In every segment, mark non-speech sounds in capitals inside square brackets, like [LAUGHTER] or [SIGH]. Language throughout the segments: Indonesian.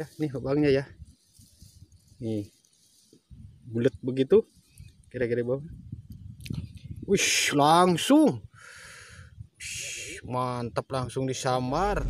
ya ini lubangnya ya nih bulat begitu kira-kira bang, wih langsung mantap langsung disambar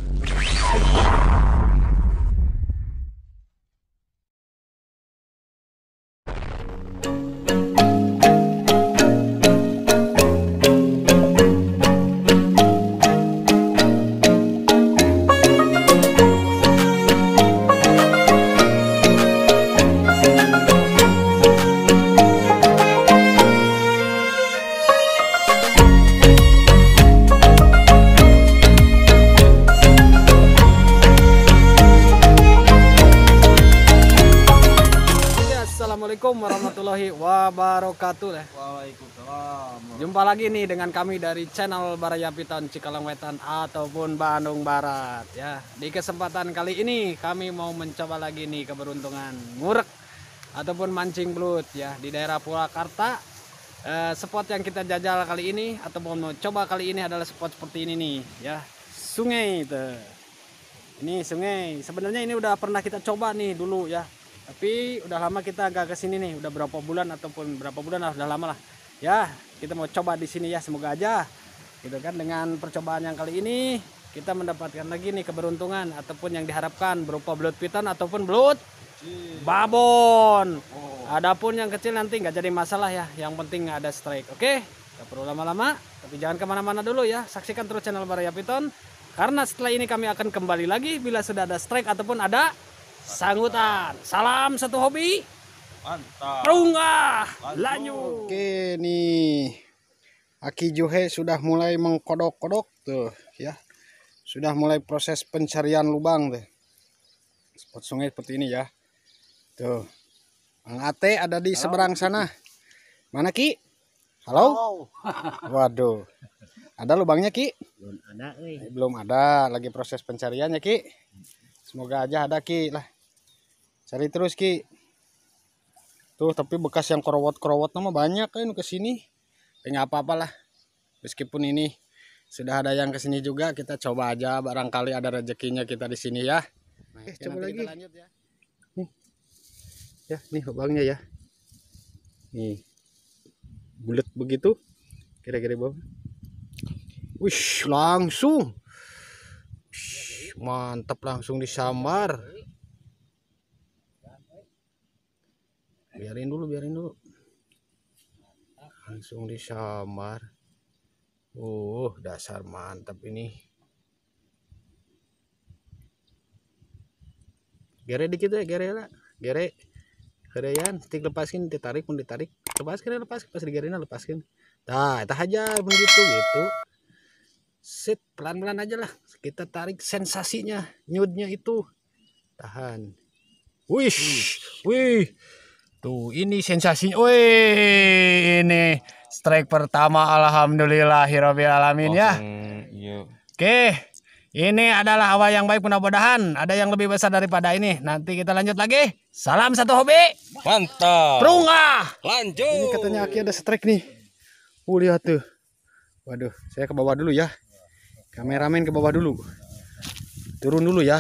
wabarakatuh ya. Waalaikumsalam. Jumpa lagi nih dengan kami dari channel Baraya Piton Cikalong Wetan ataupun Bandung Barat ya. Di kesempatan kali ini kami mau mencoba lagi nih keberuntungan ngurek ataupun mancing belut ya di daerah Purwakarta. Eh, spot yang kita jajal kali ini ataupun mau coba kali ini adalah spot seperti ini nih ya. Sungai itu. Ini sungai. Sebenarnya ini udah pernah kita coba nih dulu ya tapi udah lama kita agak kesini nih udah berapa bulan ataupun berapa bulan lah udah lama lah ya kita mau coba di sini ya semoga aja gitu kan dengan percobaan yang kali ini kita mendapatkan lagi nih keberuntungan ataupun yang diharapkan berupa belut piton ataupun belut babon oh. adapun yang kecil nanti nggak jadi masalah ya yang penting ada strike oke okay? nggak perlu lama-lama, tapi jangan kemana-mana dulu ya. Saksikan terus channel Baraya Piton, karena setelah ini kami akan kembali lagi bila sudah ada strike ataupun ada Sangutan, Salam satu hobi. Mantap. Lanjut. Oke nih. Aki Juhe sudah mulai mengkodok-kodok tuh ya. Sudah mulai proses pencarian lubang tuh. Spot sungai seperti ini ya. Tuh. ngate ada di Halo. seberang sana. Mana Ki? Halo? Halo. [LAUGHS] Waduh. Ada lubangnya Ki? Belum ada. Belum ada. Lagi proses pencariannya Ki semoga aja ada Ki lah cari terus Ki tuh tapi bekas yang kerowot-kerowot nama banyak kan kesini sini. nggak apa-apalah meskipun ini sudah ada yang kesini juga kita coba aja barangkali ada rezekinya kita di sini ya nah, eh, lagi kita lanjut ya nih. ya nih lubangnya ya nih bulat begitu kira-kira bawah Wih, langsung mantap langsung disambar biarin dulu biarin dulu langsung disambar uh dasar mantap ini gere dikit ya gere lah gere kerean ya, tik lepaskin ditarik pun ditarik lepaskin lepas pas digerina lepaskin dah tak aja begitu gitu, gitu. Sit pelan-pelan aja lah. Kita tarik sensasinya, nyudnya itu. Tahan. Wih, wih. Tuh, ini sensasinya. Wih, ini strike pertama alhamdulillahirabbil alamin ya. Oke. Ini adalah awal yang baik mudah-mudahan ada yang lebih besar daripada ini. Nanti kita lanjut lagi. Salam satu hobi. Mantap. Perunga. Lanjut. Ini katanya Aki ada strike nih. Uh lihat tuh. Waduh, saya ke bawah dulu ya. Kameramen ke bawah dulu. Turun dulu ya.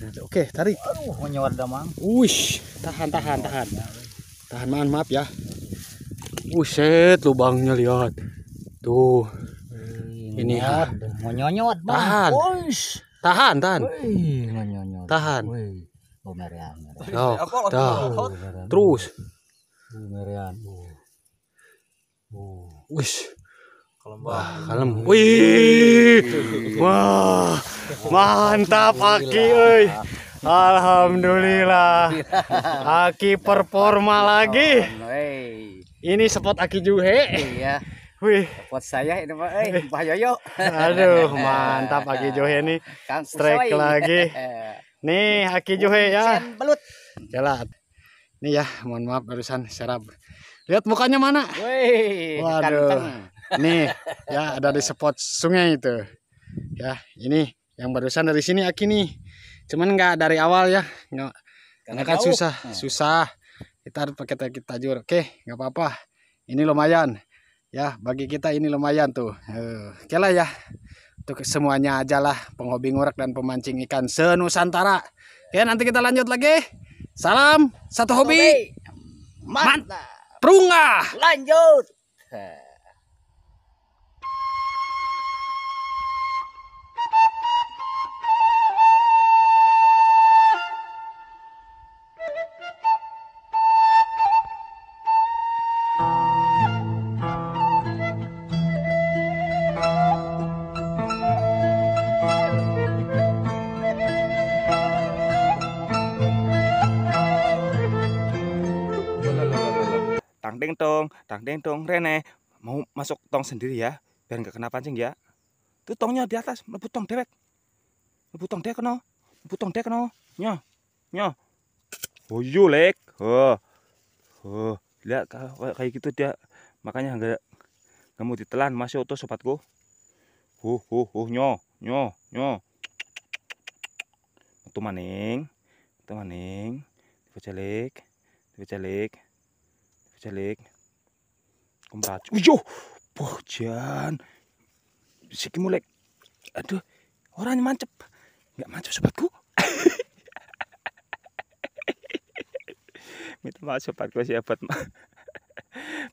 ya. Oke, tarik. Aduh, damang. tahan tahan tahan. Tahan maaf, maaf ya. Uset lubangnya lihat. Tuh. Ini ya. Kan. Monyonyot, Tahan. Uish. Tahan, tahan. Tahan. Oh, Terus. Merian. Oh. Wish. Kalembang. Wah, Wih. Wah. Mantap Aki euy. Alhamdulillah. Aki performa lagi. Ini spot Aki Juhe. Iya. Wih. Buat saya ini Pak, eh, Pak Yoyo. Aduh, mantap Aki Johe nih. Kang lagi. [LAUGHS] Nih Aki Johe ya. Belut. Jalan. Nih ya, mohon maaf barusan serap. Lihat mukanya mana? Wih, Waduh. Kanteng. Nih, ya ada di spot sungai itu. Ya, ini yang barusan dari sini Aki nih. Cuman nggak dari awal ya. Nggak, karena kan susah, hmm. susah. Kita harus pakai teknik tajur. Oke, nggak apa-apa. Ini lumayan. Ya, bagi kita ini lumayan tuh. Eh, oke lah ya. Untuk semuanya aja lah, penghobi ngurak dan pemancing ikan senusantara. Ya, nanti kita lanjut lagi. Salam satu hobi. hobi. Mantap. Man Prunga. Lanjut. deng tong tang deng tong rene mau masuk tong sendiri ya biar nggak kena pancing ya itu tongnya di atas mlebu tong dewek mlebu tong dek no mlebu tong dek no nyo nyo huyu oh, iya, lek oh oh lihat kayak gitu dia makanya nggak nggak mau ditelan masih otot sobatku huh oh, huh oh, huh nyo nyo nyo Tuh maning tuh maning tiba celik Jelek. kembali Ujo. Bojan. Siki mulek. Aduh. orang yang mancep. Enggak mancep sobatku. [LAUGHS] Minta maaf sobatku ya buat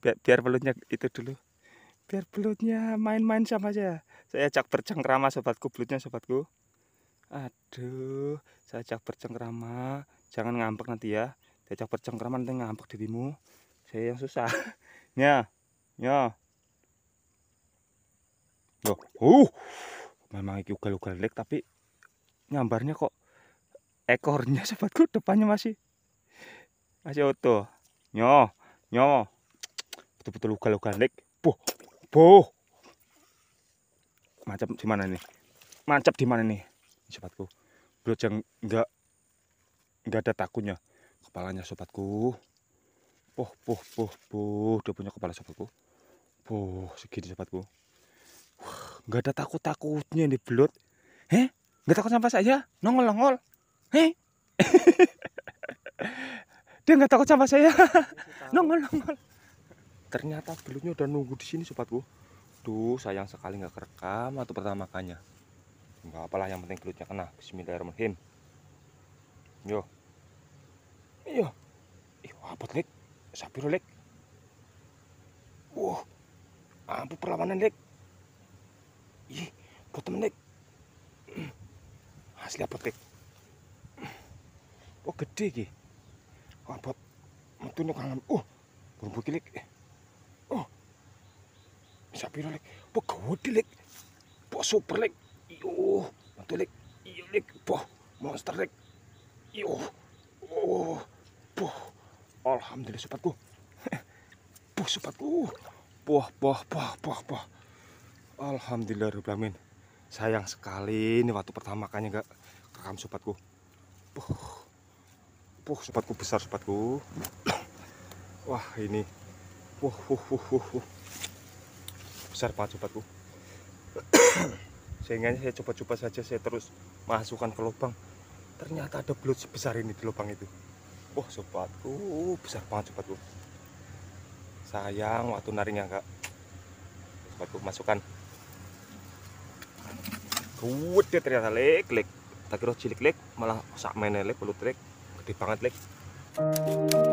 biar, biar pelutnya itu dulu. Biar pelutnya main-main sama aja Saya cak bercengkrama sobatku pelutnya sobatku. Aduh, saya cak bercengkrama. Jangan ngambek nanti ya. saya cak bercengkrama nanti ngambek dirimu saya yang susah [LAUGHS] nya nya loh uh memang ugal-ugal lek tapi nyambarnya kok ekornya sobatku, [LAUGHS] depannya masih masih utuh, nyo nyo betul-betul ugal-ugal lek boh boh macam di mana nih mancap di mana nih sobatku yang enggak enggak ada takunya kepalanya sobatku Puh, puh, puh, puh. Udah punya kepala sobatku. Puh, segini sobatku. Wah, nggak ada takut-takutnya nih belut. Heh? Nggak takut sampah saya? Nongol-nongol. Heh? [LAUGHS] Dia nggak takut sama saya. [LAUGHS] Nongol-nongol. Ternyata belutnya udah nunggu di sini sobatku. tuh sayang sekali nggak kerekam atau pertama kanya. Nggak apalah yang penting belutnya kena. Bismillahirrahmanirrahim. Yo. Yo. Ih, apa nih? Sabiro lek. Wah, ampun perlawanan lek. Ih. bottom lek. Hasil apa lek? Oh gede ki. Oh bot, mentu nih kangen. Oh, berbuk lek. Oh, sabiro lek. Oh gede lek. Oh super lek. Yo, mentu lek. Iya lek. Oh monster lek. Yo, oh. Alhamdulillah sobatku. buh [LAUGHS] sobatku. Buah, buah, buah, buah, buah. Alhamdulillah rublamin. Sayang sekali ini waktu pertama kayaknya gak rekam sobatku. Puh. Puh sobatku besar sobatku. [CLEARS THROAT] Wah ini. Buh, buh, buh, buh. Besar banget sobatku. [CLEARS THROAT] Sehingga saya coba-coba saja saya terus masukkan ke lubang. Ternyata ada belut sebesar ini di lubang itu wah oh, besar banget sobatku, sayang waktu naringnya enggak sobatku masukkan kuat ternyata lek lek tak kira cilik lek malah sak menelek pelut lek gede banget lek